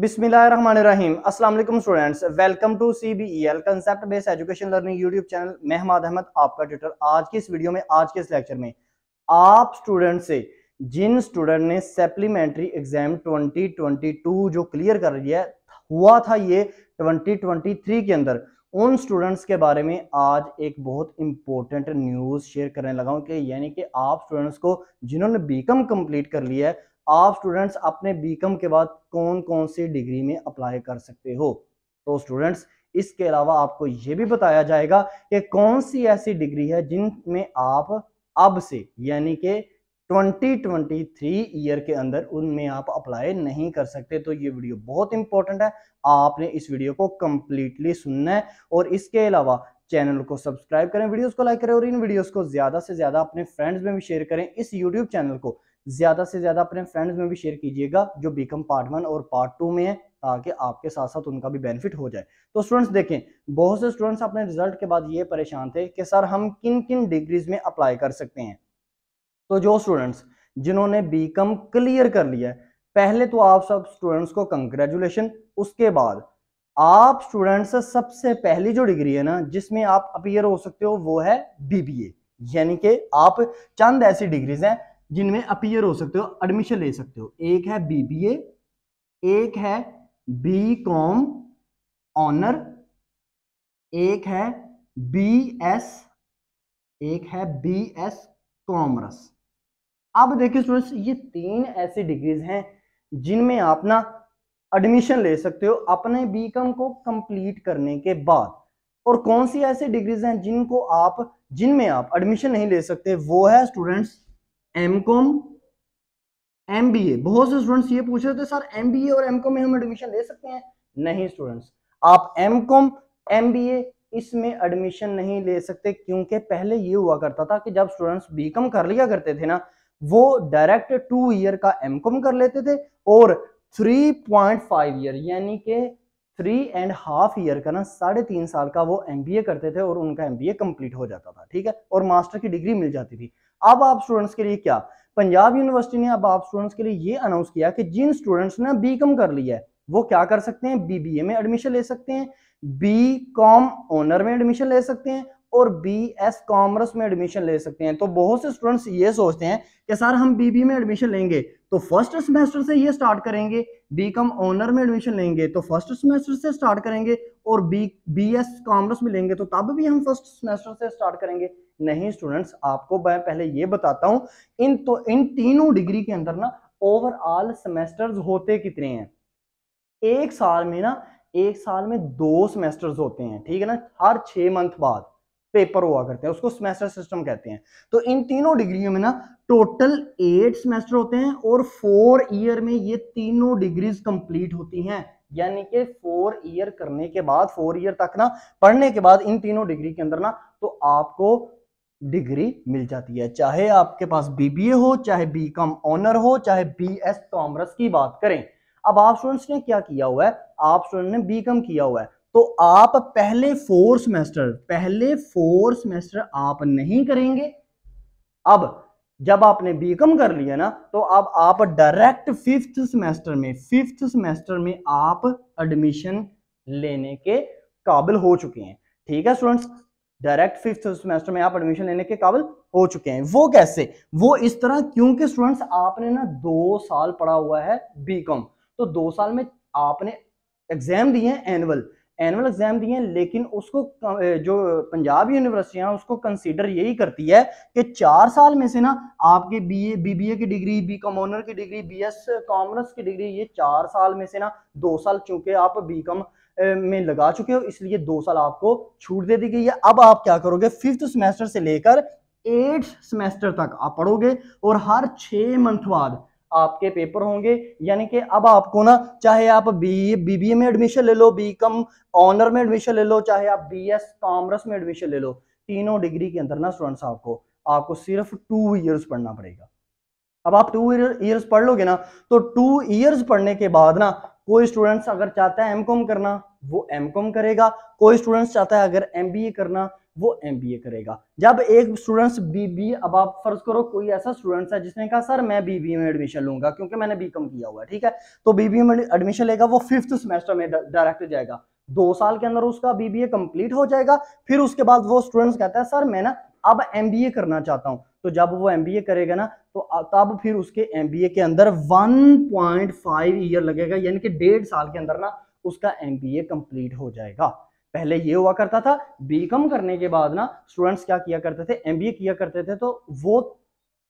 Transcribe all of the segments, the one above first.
बिस्मिल्लाहिर्रहमानिर्रहीम अस्सलाम वालेकुम students welcome to C B E L concept based education learning YouTube channel Mahmad Ahmad आपका tutor आज की इस वीडियो में आज के इस लेक्चर में आप स्टूडेंट से जिन स्टूडेंट ने सप्लीमेंट्री एग्जाम 2022 जो क्लियर कर लिया है हुआ था ये 2023 के अंदर उन स्टूडेंट्स के बारे में आज एक बहुत इंपॉर्टेंट न्यूज़ शेयर करने लगा हूँ कि यानी कि आप स्टूडेंट्स को जिन्होंने बीकम कंप्लीट कर लिया है आप स्टूडेंट्स अपने बीकॉम के बाद कौन कौन सी डिग्री में अप्लाई कर सकते हो तो स्टूडेंट्स इसके अलावा आपको ये भी बताया जाएगा कि कौन सी ऐसी डिग्री है जिनमें आप अब से यानी कि 2023 ईयर के अंदर उनमें आप अप्लाई नहीं कर सकते तो ये वीडियो बहुत इंपॉर्टेंट है आपने इस वीडियो को कम्प्लीटली सुनना है और इसके अलावा चैनल को सब्सक्राइब करें वीडियोस को लाइक करें और इन वीडियोस को ज्यादा से ज्यादा अपने फ्रेंड्स में भी शेयर करें इस यूट्यूब चैनल को ज़्यादा से ज़्यादा अपने फ्रेंड्स में भी शेयर कीजिएगा जो बीकम पार्ट वन और पार्ट टू में है ताकि आपके साथ साथ उनका भी बेनिफिट हो जाए तो स्टूडेंट्स देखें बहुत से स्टूडेंट्स अपने रिजल्ट के बाद ये परेशान थे कि सर हम किन किन डिग्रीज में अप्लाई कर सकते हैं तो जो स्टूडेंट्स जिन्होंने बीकम क्लियर कर लिया है पहले तो आप सब स्टूडेंट्स को कंग्रेचुलेशन उसके बाद आप स्टूडेंट्स सबसे पहली जो डिग्री है ना जिसमें आप अपियर हो सकते हो वो है बीबीए यानी कि आप चंद ऐसी डिग्रीज हैं जिनमें अपियर हो सकते हो एडमिशन ले सकते हो एक है बीबीए एक है बी कॉम ऑनर एक है बी एस एक है बी एस कॉमर्स अब देखिए स्टूडेंट्स ये तीन ऐसी डिग्रीज हैं जिनमें आप ना एडमिशन ले सकते हो अपने बीकॉम को कंप्लीट करने के बाद और कौन सी ऐसी डिग्रीज हैं जिनको आप जिनमें आप एडमिशन नहीं ले सकते वो है students M Com M B A बहुत से स्टूडेंट्स ये पूछ रहे थे सर एम बी ए और एम कॉम में हम एडमिशन ले सकते हैं नहीं स्टूडेंट्स आप M Com M B A इसमें एडमिशन नहीं ले सकते क्योंकि पहले ये हुआ करता था कि जब स्टूडेंट्स बी कॉम कर लिया करते थे ना वो डायरेक्ट टू ईयर का एम कॉम कर लेते थे और थ्री पॉइंट फाइव ईयर यानी कि थ्री एंड हाफ ईयर का ना साढ़े तीन साल का वो एम करते थे और उनका एम कंप्लीट हो जाता था ठीक है और मास्टर की डिग्री मिल जाती थी अब आप स्टूडेंट्स के लिए क्या पंजाब यूनिवर्सिटी ने अब आप स्टूडेंट्स के लिए ये अनाउंस किया कि जिन स्टूडेंट्स ने बी कर लिया है वो क्या कर सकते हैं बीबीए में एडमिशन ले सकते हैं बी कॉम ऑनर में एडमिशन ले सकते हैं और बी एस कॉमर्स में एडमिशन ले सकते हैं तो बहुत से स्टूडेंट्स ये सोचते हैं कि सर हम बीबी में एडमिशन लेंगे तो फर्स्ट सेमेस्टर से ये स्टार्ट करेंगे बी कॉम ऑनर में एडमिशन लेंगे तो फर्स्ट सेमेस्टर से स्टार्ट करेंगे और बी बी एस कॉमर्स में लेंगे तो तब भी हम फर्स्ट सेमेस्टर से स्टार्ट करेंगे नहीं स्टूडेंट्स आपको मैं पहले ये बताता हूँ इन तो इन तीनों डिग्री के अंदर ना ओवरऑल सेमेस्टर्स होते कितने हैं एक साल में ना एक साल में दो सेमेस्टर्स होते हैं ठीक है ना हर छह मंथ बाद पेपर हुआ करते हैं उसको सेमेस्टर सिस्टम कहते हैं तो इन तीनों डिग्रियों में ना टोटल एट सेमेस्टर होते हैं और फोर ईयर में ये तीनों डिग्रीज कंप्लीट होती हैं यानी कि फोर ईयर करने के बाद फोर ईयर तक ना पढ़ने के बाद इन तीनों डिग्री के अंदर ना तो आपको डिग्री मिल जाती है चाहे आपके पास बीबीए हो चाहे बीकॉम ऑनर हो चाहे बी एस कॉमर्स की बात करें अब आप स्टूडेंट्स ने क्या किया हुआ है आप स्टूडेंट ने बीकॉम किया हुआ है तो आप पहले फोर सेमेस्टर पहले फोर सेमेस्टर आप नहीं करेंगे अब जब आपने बी कॉम कर लिया ना तो अब आप डायरेक्ट फिफ्थ सेमेस्टर में फिफ्थ सेमेस्टर में आप एडमिशन लेने के काबिल हो चुके हैं ठीक है स्टूडेंट्स डायरेक्ट फिफ्थ सेमेस्टर में आप एडमिशन लेने के काबिल हो चुके हैं वो कैसे वो इस तरह क्योंकि स्टूडेंट्स आपने ना दो साल पढ़ा हुआ है बी तो दो साल में आपने एग्जाम दिए हैं एनुअल एनुअल एग्जाम दिए हैं लेकिन उसको जो पंजाब यूनिवर्सिटी है उसको कंसीडर यही करती है कि चार साल में से ना आपके बीए बीबीए की डिग्री बी कॉम ऑनर की डिग्री बीएस कॉमर्स की डिग्री ये चार साल में से ना दो साल चूंकि आप बीकॉम कॉम में लगा चुके हो इसलिए दो साल आपको छूट दे दी गई है अब आप क्या करोगे फिफ्थ सेमेस्टर से लेकर एट सेमेस्टर तक आप पढ़ोगे और हर छह मंथ बाद आपके पेपर होंगे यानी कि अब आपको ना चाहे आप बी बीबीए में एडमिशन ले लो बी कम ऑनर में एडमिशन ले लो चाहे आप बी एस कॉमर्स में एडमिशन ले लो तीनों डिग्री के अंदर ना स्टूडेंट्स आपको आपको सिर्फ टू ईयर्स पढ़ना पड़ेगा अब आप टू ईयर्स पढ़ लोगे ना तो टू ईयर्स पढ़ने के बाद ना कोई स्टूडेंट्स अगर चाहता है एम करना वो एम करेगा कोई स्टूडेंट्स चाहता है अगर एम करना वो एम करेगा जब एक स्टूडेंट्स बीबी अब आप फर्ज करो कोई ऐसा स्टूडेंट्स है जिसने कहा सर मैं बीबीए में एडमिशन लूंगा क्योंकि मैंने बी किया हुआ है ठीक है तो बीबीए में एडमिशन लेगा वो फिफ्थ सेमेस्टर में डायरेक्ट जाएगा दो साल के अंदर उसका बीबीए कंप्लीट हो जाएगा फिर उसके बाद वो स्टूडेंट्स कहता है सर मैं ना अब एमबीए करना चाहता हूँ तो जब वो एम करेगा ना तो तब फिर उसके एम के अंदर 1.5 ईयर लगेगा यानी कि डेढ़ साल के अंदर ना उसका एम कंप्लीट हो जाएगा पहले ये हुआ करता था बी करने के बाद ना स्टूडेंट्स क्या किया करते थे एम किया करते थे तो वो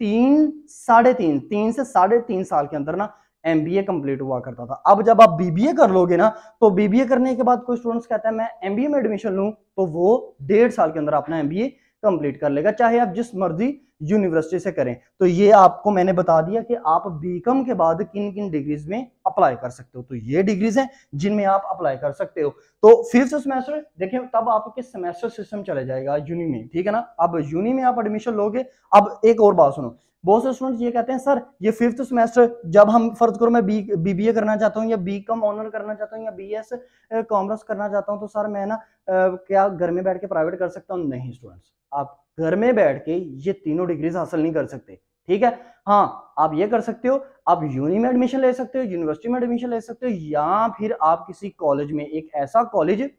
तीन साढ़े तीन तीन से साढ़े तीन साल के अंदर ना एम बी ए कंप्लीट हुआ करता था अब जब आप बीबीए कर लोगे ना तो बीबीए करने के बाद कोई स्टूडेंट्स कहता है मैं एम बी ए में एडमिशन लूँ तो वो डेढ़ साल के अंदर अपना एम बी ए कंप्लीट कर लेगा चाहे आप जिस मर्जी यूनिवर्सिटी से करें तो ये आपको मैंने बता दिया कि आप बीकॉम के बाद किन किन डिग्रीज में अप्लाई कर सकते हो तो ये डिग्रीज हैं जिनमें आप अप्लाई कर सकते हो तो फिफ्थ सेमेस्टर देखिए तब आपके सेमेस्टर सिस्टम चला जाएगा यूनि में ठीक है ना अब यूनि में आप एडमिशन लोगे अब एक और बात सुनो बहुत से स्टूडेंट्स ये कहते हैं सर ये फिफ्थ सेमेस्टर जब हम फर्ज करो मैं बी बीबीए करना चाहता हूँ या बी कॉम ऑनर करना चाहता हूँ या बी एस कॉमर्स करना चाहता हूँ तो सर मैं ना क्या घर में बैठ के प्राइवेट कर सकता हूँ नहीं स्टूडेंट्स आप घर में बैठ के ये तीनों डिग्रीज हासिल नहीं कर सकते ठीक है हाँ आप ये कर सकते हो आप यूनी में एडमिशन ले सकते हो यूनिवर्सिटी में एडमिशन ले सकते हो या फिर आप किसी कॉलेज में एक ऐसा कॉलेज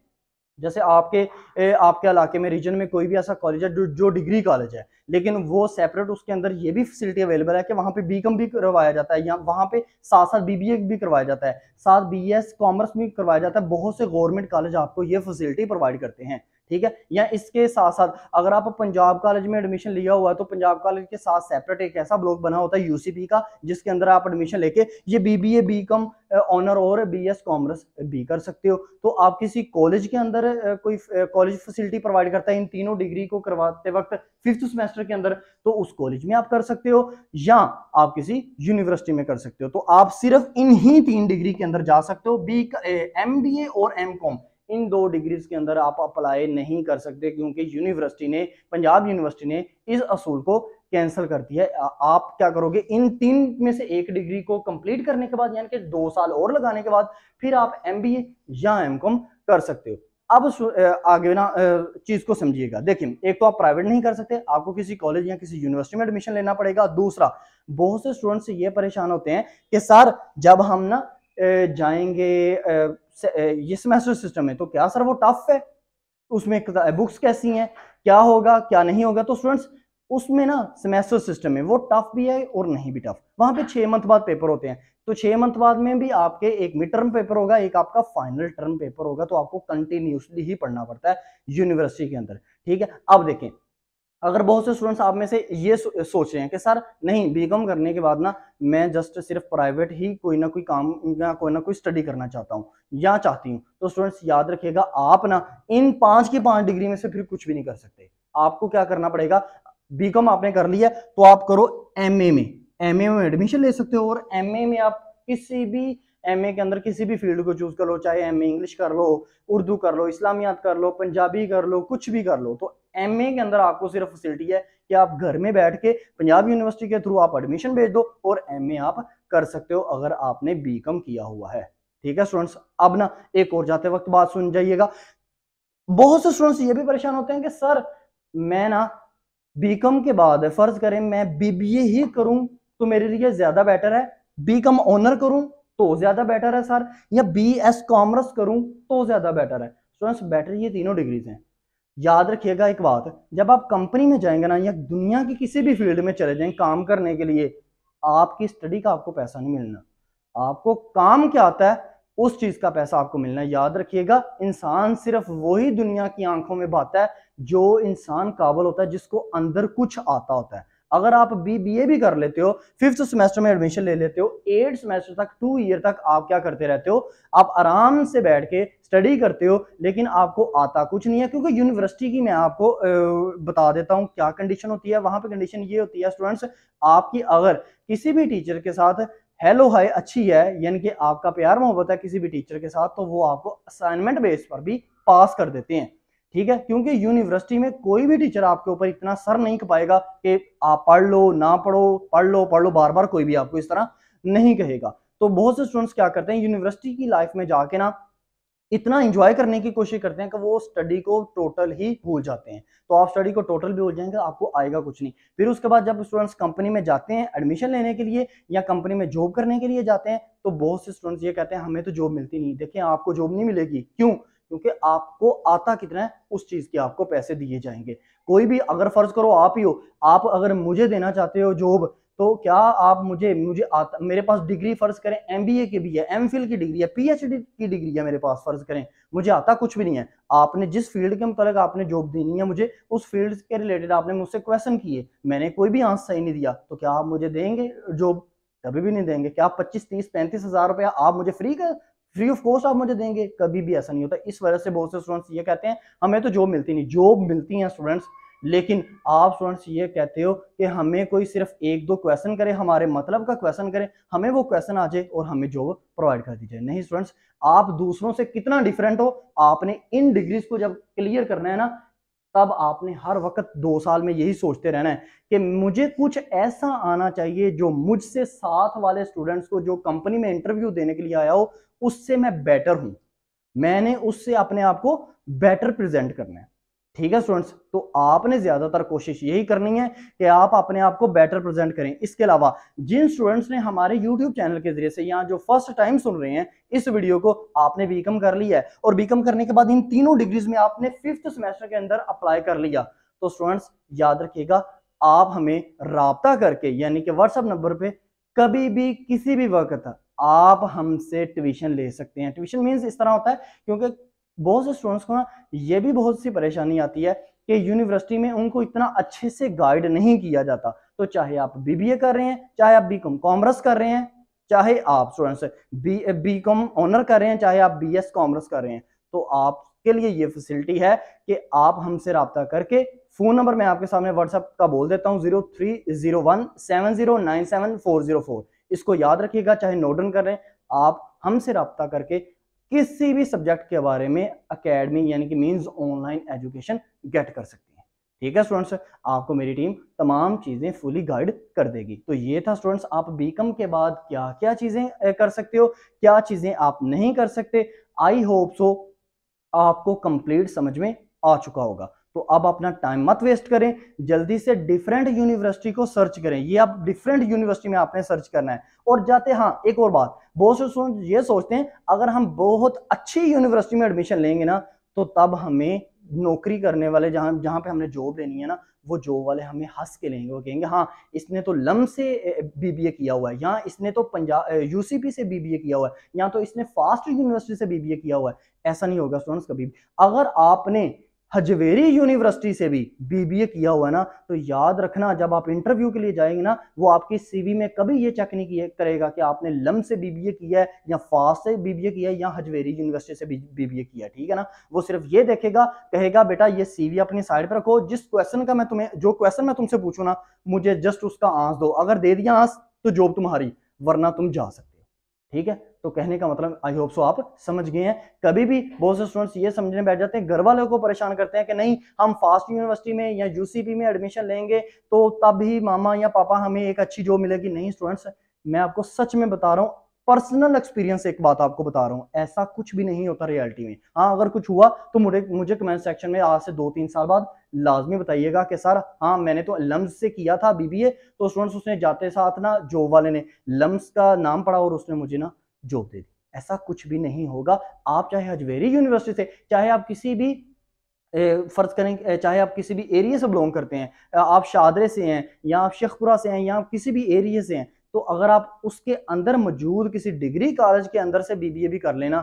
जैसे आपके ए, आपके इलाके में रीजन में कोई भी ऐसा कॉलेज है जो डिग्री कॉलेज है लेकिन वो सेपरेट उसके अंदर ये भी फैसिलिटी अवेलेबल है कि वहाँ पे बीकॉम भी करवाया जाता है या वहाँ पे साथ साथ बीबीए भी करवाया जाता है साथ बीएस कॉमर्स e भी करवाया जाता है बहुत से गवर्नमेंट कॉलेज आपको ये फैसिलिटी प्रोवाइड करते हैं ठीक है या इसके साथ साथ अगर आप पंजाब कॉलेज में एडमिशन लिया हुआ है तो पंजाब कॉलेज के साथ सेपरेट एक ऐसा ब्लॉक बना होता है यूसीपी का जिसके अंदर आप एडमिशन लेके ये बीबीए बीकॉम ऑनर और बीएस कॉमर्स भी कर सकते हो तो आप किसी कॉलेज के अंदर कोई कॉलेज फैसिलिटी प्रोवाइड करता है इन तीनों डिग्री को करवाते वक्त फिफ्थ सेमेस्टर के अंदर तो उस कॉलेज में आप कर सकते हो या आप किसी यूनिवर्सिटी में कर सकते हो तो आप सिर्फ इन ही तीन डिग्री के अंदर जा सकते हो बी एम और एम इन दो डिग्रीज के अंदर आप अप्लाई नहीं कर सकते क्योंकि यूनिवर्सिटी ने पंजाब यूनिवर्सिटी ने इस असूल को कैंसिल कर दिया है आप क्या करोगे इन तीन में से एक डिग्री को कंप्लीट करने के बाद यानी कि दो साल और लगाने के बाद फिर आप एम या एम कर सकते हो अब आगे ना चीज को समझिएगा देखिए एक तो आप प्राइवेट नहीं कर सकते आपको किसी कॉलेज या किसी यूनिवर्सिटी में एडमिशन लेना पड़ेगा दूसरा बहुत से स्टूडेंट्स ये परेशान होते हैं कि सर जब हम ना जाएंगे ये सेमेस्टर सिस्टम है तो क्या सर वो टफ है उसमें बुक्स कैसी हैं क्या होगा क्या नहीं होगा तो स्टूडेंट्स उसमें ना सेमेस्टर सिस्टम है वो टफ भी है और नहीं भी टफ वहां पे छह मंथ बाद पेपर होते हैं तो छह मंथ बाद में भी आपके एक मिड टर्म पेपर होगा एक आपका फाइनल टर्म पेपर होगा तो आपको कंटिन्यूसली ही पढ़ना पड़ता है यूनिवर्सिटी के अंदर ठीक है अब देखें अगर बहुत से स्टूडेंट्स आप में से ये सोच रहे हैं कि सर नहीं बीकॉम करने के बाद ना मैं जस्ट सिर्फ प्राइवेट ही कोई ना कोई काम या कोई ना कोई स्टडी करना चाहता हूँ या चाहती हूँ तो स्टूडेंट्स याद रखिएगा आप ना इन पांच की पांच डिग्री में से फिर कुछ भी नहीं कर सकते आपको क्या करना पड़ेगा बीकॉम आपने कर लिया तो आप करो एम में एम में एडमिशन ले सकते हो और एम में आप किसी भी एम के अंदर किसी भी फील्ड को चूज कर लो चाहे एम इंग्लिश कर लो उर्दू कर लो इस्लामियात कर लो पंजाबी कर लो कुछ भी कर लो तो एम के अंदर आपको सिर्फ फैसिलिटी है कि आप घर में बैठ के पंजाब यूनिवर्सिटी के थ्रू आप एडमिशन भेज दो और एम आप कर सकते हो अगर आपने बी किया हुआ है ठीक है स्टूडेंट्स अब ना एक और जाते वक्त बात सुन जाइएगा बहुत से स्टूडेंट्स ये भी परेशान होते हैं कि सर मैं ना बीकॉम के बाद फर्ज करें मैं बीबीए ही करूं तो मेरे लिए ज्यादा बेटर है बीकॉम ऑनर करूं तो ज्यादा बेटर है सर या बी एस कॉमर्स करूं तो ज्यादा बेटर है स्टूडेंट्स बेटर ये तीनों डिग्रीज हैं याद रखिएगा एक बात जब आप कंपनी में जाएंगे ना या दुनिया की किसी भी फील्ड में चले जाएंगे काम करने के लिए आपकी स्टडी का आपको पैसा नहीं मिलना आपको काम क्या आता है उस चीज का पैसा आपको मिलना याद रखिएगा इंसान सिर्फ वही दुनिया की आंखों में भाता है जो इंसान काबल होता है जिसको अंदर कुछ आता होता है अगर आप बी बी ए भी कर लेते हो फिफ्थ सेमेस्टर में एडमिशन ले लेते हो एट सेमेस्टर तक टू ईयर तक आप क्या करते रहते हो आप आराम से बैठ के स्टडी करते हो लेकिन आपको आता कुछ नहीं है क्योंकि यूनिवर्सिटी की मैं आपको बता देता हूँ क्या कंडीशन होती है वहां पर कंडीशन ये होती है स्टूडेंट्स आपकी अगर किसी भी टीचर के साथ हेलो हाय अच्छी है यानी कि आपका प्यार मोहब्बत है किसी भी टीचर के साथ तो वो आपको असाइनमेंट बेस पर भी पास कर देते हैं ठीक है क्योंकि यूनिवर्सिटी में कोई भी टीचर आपके ऊपर इतना सर नहीं पाएगा कि आप पढ़ लो ना पढ़ो पढ़ लो पढ़ लो बार बार कोई भी आपको इस तरह नहीं कहेगा तो बहुत से स्टूडेंट्स क्या करते हैं यूनिवर्सिटी की लाइफ में जाके ना इतना इंजॉय करने की कोशिश करते हैं कि वो स्टडी को टोटल ही भूल जाते हैं तो आप स्टडी को टोटल भी भूल जाएंगे आपको आएगा कुछ नहीं फिर उसके बाद जब स्टूडेंट्स कंपनी में जाते हैं एडमिशन लेने के लिए या कंपनी में जॉब करने के लिए जाते हैं तो बहुत से स्टूडेंट्स ये कहते हैं हमें तो जॉब मिलती नहीं देखिए आपको जॉब नहीं मिलेगी क्यों क्योंकि आपको आता कितना है उस चीज के आपको पैसे दिए जाएंगे कोई भी अगर फर्ज करो आप ही हो आप अगर मुझे देना चाहते हो जॉब तो क्या आप मुझे मुझे आता मेरे पास डिग्री फर्ज करें एमबीए की भी है एम की डिग्री है पीएचडी की डिग्री है मेरे पास फर्ज करें मुझे आता कुछ भी नहीं है आपने जिस फील्ड के मुताबिक आपने जॉब देनी है मुझे उस फील्ड के रिलेटेड आपने मुझसे क्वेश्चन किए मैंने कोई भी आंसर सही नहीं दिया तो क्या आप मुझे देंगे जॉब कभी भी नहीं देंगे क्या आप पच्चीस तीस पैंतीस हजार रुपया आप मुझे फ्री का फ्री ऑफ कॉस्ट आप मुझे देंगे कभी भी ऐसा नहीं होता इस वजह से बहुत से स्टूडेंट्स ये कहते हैं हमें तो जॉब मिलती नहीं जॉब मिलती है स्टूडेंट्स लेकिन आप स्टूडेंट्स ये कहते हो कि हमें कोई सिर्फ एक दो क्वेश्चन करे हमारे मतलब का क्वेश्चन करे हमें वो क्वेश्चन आ जाए और हमें जॉब प्रोवाइड कर दी जाए नहीं स्टूडेंट्स आप दूसरों से कितना डिफरेंट हो आपने इन डिग्रीज को जब क्लियर करना है ना तब आपने हर वक्त दो साल में यही सोचते रहना है कि मुझे कुछ ऐसा आना चाहिए जो मुझसे साथ वाले स्टूडेंट्स को जो कंपनी में इंटरव्यू देने के लिए आया हो उससे मैं बेटर हूं मैंने उससे अपने आप को बेटर प्रेजेंट करना है ठीक है स्टूडेंट्स तो आपने ज्यादातर कोशिश यही करनी है कि आप अपने आप को बेटर प्रेजेंट करें इसके अलावा जिन स्टूडेंट्स ने हमारे यूट्यूब चैनल के जरिए से यहाँ जो फर्स्ट टाइम सुन रहे हैं इस वीडियो को आपने बीकम कर लिया है और बीकम करने के बाद इन तीनों डिग्रीज में आपने फिफ्थ सेमेस्टर के अंदर अप्लाई कर लिया तो स्टूडेंट्स याद रखिएगा आप हमें रबता करके यानी कि व्हाट्सअप नंबर पर कभी भी किसी भी वक्त आप हमसे ट्यूशन ले सकते हैं ट्यूशन मीन्स इस तरह होता है क्योंकि बहुत से स्टूडेंट्स को ना ये भी बहुत सी परेशानी आती है कि यूनिवर्सिटी में उनको इतना अच्छे से गाइड नहीं किया जाता तो चाहे आप बीबीए कर रहे हैं चाहे आप बीकॉम कॉमर्स कर रहे हैं चाहे आप students B BCom Com honour कर रहे हैं चाहे आप बी एस कॉमर्स कर रहे हैं तो आपके लिए ये फैसिलिटी है कि आप हमसे रबता करके फ़ोन नंबर मैं आपके सामने व्हाट्सएप का बोल देता हूँ zero three zero one seven zero nine seven four zero four इसको याद रखिएगा चाहे नोट कर रहे हैं आप हमसे रबता करके किसी भी सब्जेक्ट के बारे में अकेडमी यानी कि मीन्स ऑनलाइन एजुकेशन गेट कर सकते हैं ठीक है स्टूडेंट्स आपको मेरी टीम तमाम चीज़ें फुली गाइड कर देगी तो ये था स्टूडेंट्स आप बीकॉम के बाद क्या क्या चीज़ें कर सकते हो क्या चीज़ें आप नहीं कर सकते आई होप सो आपको कंप्लीट समझ में आ चुका होगा तो अब अपना टाइम मत वेस्ट करें जल्दी से डिफरेंट यूनिवर्सिटी को सर्च करें ये आप डिफरेंट यूनिवर्सिटी में आपने सर्च करना है और जाते हाँ एक और बात बहुत से सोच ये सोचते हैं अगर हम बहुत अच्छी यूनिवर्सिटी में एडमिशन लेंगे ना तो तब हमें नौकरी करने वाले जहाँ जहाँ पे हमने जॉब लेनी है ना वो जॉब वाले हमें हंस के लेंगे वो कहेंगे हाँ इसने तो लम से बीबीए किया हुआ है या इसने तो पंजाब यूसीपी से बीबीए किया हुआ है या तो इसने फास्ट यूनिवर्सिटी से बीबीए किया हुआ है ऐसा नहीं होगा स्टूडेंट्स कभी भी अगर आपने हजवेरी यूनिवर्सिटी से भी बीबीए किया हुआ है ना तो याद रखना जब आप इंटरव्यू के लिए जाएंगे ना वो आपकी सीवी में कभी ये चेक नहीं किया करेगा कि आपने लम से बीबीए किया है या फास्ट से बीबीए किया है या हजवेरी यूनिवर्सिटी से बीबीए किया है ठीक है ना वो सिर्फ ये देखेगा कहेगा बेटा ये सीवी अपनी साइड पर रखो जिस क्वेश्चन का मैं तुम्हें जो क्वेश्चन मैं तुमसे पूछू ना मुझे जस्ट उसका आंस दो अगर दे दिया आंस तो जॉब तुम्हारी वरना तुम जा सकते ठीक है तो कहने का मतलब आई होप सो आप समझ गए हैं कभी भी बहुत से स्टूडेंट्स ये समझने बैठ जाते हैं घर वालों को परेशान करते हैं कि नहीं हम फास्ट यूनिवर्सिटी में या यूसीपी में एडमिशन लेंगे तो तब ही मामा या पापा हमें एक अच्छी जॉब मिलेगी नहीं स्टूडेंट्स मैं आपको सच में बता रहा हूँ पर्सनल एक्सपीरियंस एक बात आपको बता रहा हूँ ऐसा कुछ भी नहीं होता रियलिटी में हाँ अगर कुछ हुआ तो मुझे मुझे कमेंट सेक्शन में आज से दो तीन साल बाद लाजमी बताइएगा कि सर हाँ मैंने तो लम्स से किया था बीबीए तो स्टूडेंट्स उसने जाते साथ ना जॉब वाले ने लम्स का नाम पढ़ा और उसने मुझे ना जॉब दे दी ऐसा कुछ भी नहीं होगा आप चाहे अजवेरी यूनिवर्सिटी से चाहे आप किसी भी फ़र्ज़ करें चाहे आप किसी भी एरिया से बिलोंग करते हैं आप शादरे से हैं या आप शेखपुरा से हैं या आप किसी भी एरिया से हैं तो अगर आप उसके अंदर मौजूद किसी डिग्री कॉलेज के अंदर से बीबीए भी कर लेना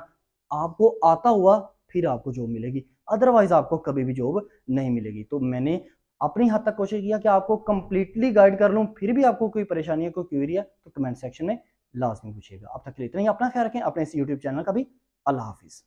आपको आता हुआ फिर आपको जॉब मिलेगी अदरवाइज आपको कभी भी जॉब नहीं मिलेगी तो मैंने अपनी हद तक कोशिश किया कि आपको कंप्लीटली गाइड कर लूँ फिर भी आपको कोई परेशानी है कोई क्यूरी है तो कमेंट सेक्शन में लाजमी पूछिएगा अब तक के लिए इतना ही अपना ख्याल रखें अपने इस यूट्यूब चैनल का भी अल्लाह हाफिज़